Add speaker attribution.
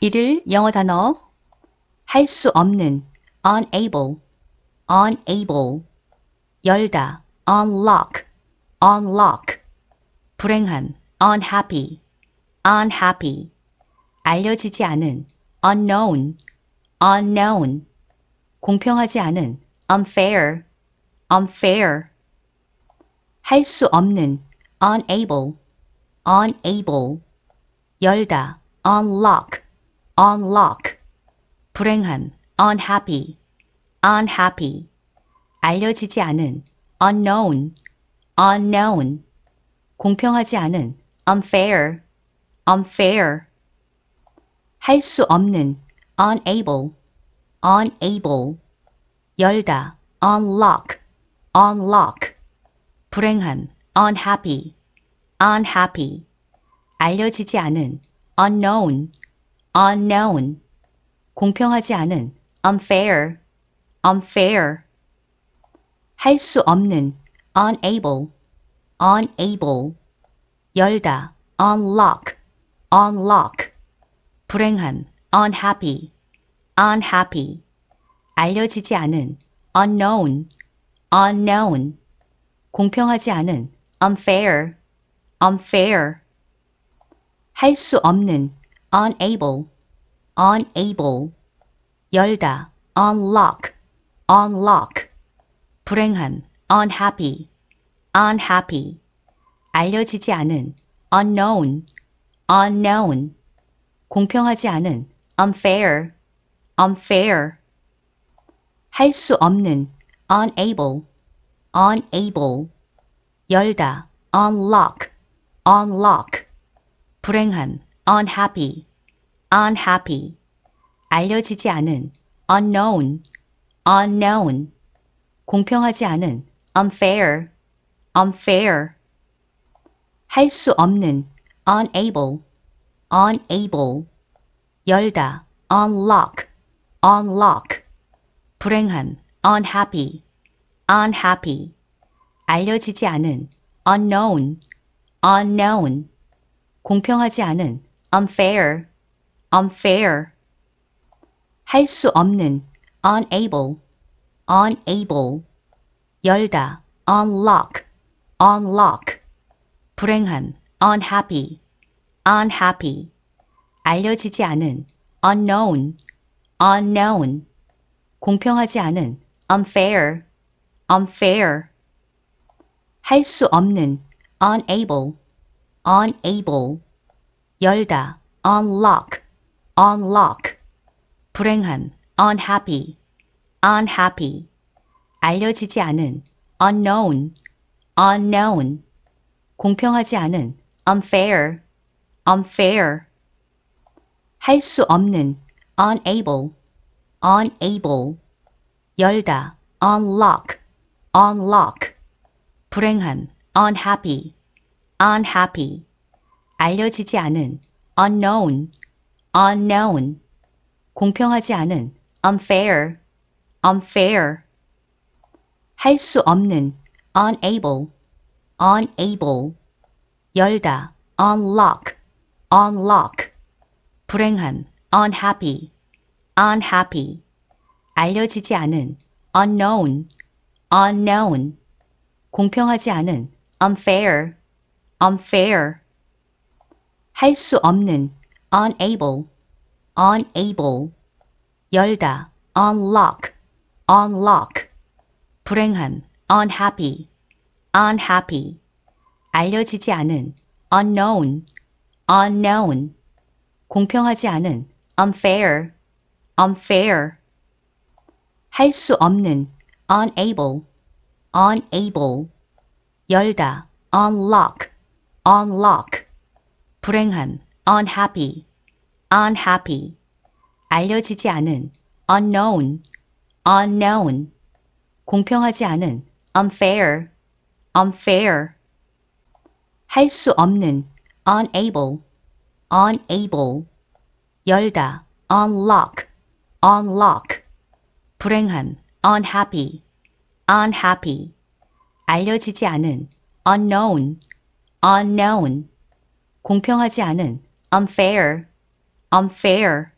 Speaker 1: 이를 영어 단어 할 수 없는 unable, unable 열다 unlock, unlock 불행함 unhappy, unhappy 알려지지 않은 unknown, unknown 공평하지 않은 unfair, unfair 할 수 없는 unable, unable 열다 unlock unlock, 불행한, unhappy, unhappy, 알려지지 않은, unknown, unknown, 공평하지 않은, unfair, unfair, 할 수 없는, unable, unable, 열다, unlock, unlock, 불행한, unhappy, unhappy, 알려지지 않은, unknown, unknown, 공평하지 않은, unfair, unfair, 할 수 없는, unable, unable, 열다, unlock, unlock, 불행함, unhappy, unhappy, 알려지지 않은, unknown, unknown, 공평하지 않은, unfair, unfair, 할 수 없는, unable, unable, 열다, unlock, unlock, 불행함, unhappy, unhappy, 알려지지 않은, unknown, unknown, 공평하지 않은, unfair, unfair, 할 수 없는, unable, unable, 열다, unlock, unlock, 불행함, unhappy, unhappy. 알려지지 않은, unknown, unknown. 공평하지 않은, unfair, unfair. 할 수 없는, unable, unable. 열다, unlock, unlock. 불행함, unhappy, unhappy. 알려지지 않은, unknown, unknown. 공평하지 않은, unfair, unfair. 할 수 없는, unable, unable. 열다, unlock, unlock. 불행함, unhappy, unhappy. 알려지지 않은, unknown, unknown. 공평하지 않은, unfair, unfair. 할 수 없는, unable, unable. 열다 unlock unlock 불행한 unhappy unhappy 알려지지 않은 unknown unknown 공평하지 않은 unfair unfair 할 수 없는 unable unable 열다 unlock unlock 불행한 unhappy unhappy 알려지지 않은 unknown, unknown 공평하지 않은 unfair, unfair 할 수 없는 unable, unable 열다 unlock, unlock 불행함 unhappy, unhappy 알려지지 않은 unknown, unknown 공평하지 않은 unfair, unfair 할수 없는 unable, unable 열다 unlock, unlock 불행함 unhappy, unhappy 알려지지 않은 unknown, unknown 공평하지 않은 unfair, unfair 할 수 없는 unable, unable 열다 unlock, unlock 불행함 unhappy, unhappy 알려지지 않은 unknown, unknown 공평하지 않은 unfair, unfair 할 수 없는 unable, unable 열다 unlock, unlock 불행함 unhappy, unhappy 알려지지 않은 unknown, unknown 공평하지 않은 unfair, unfair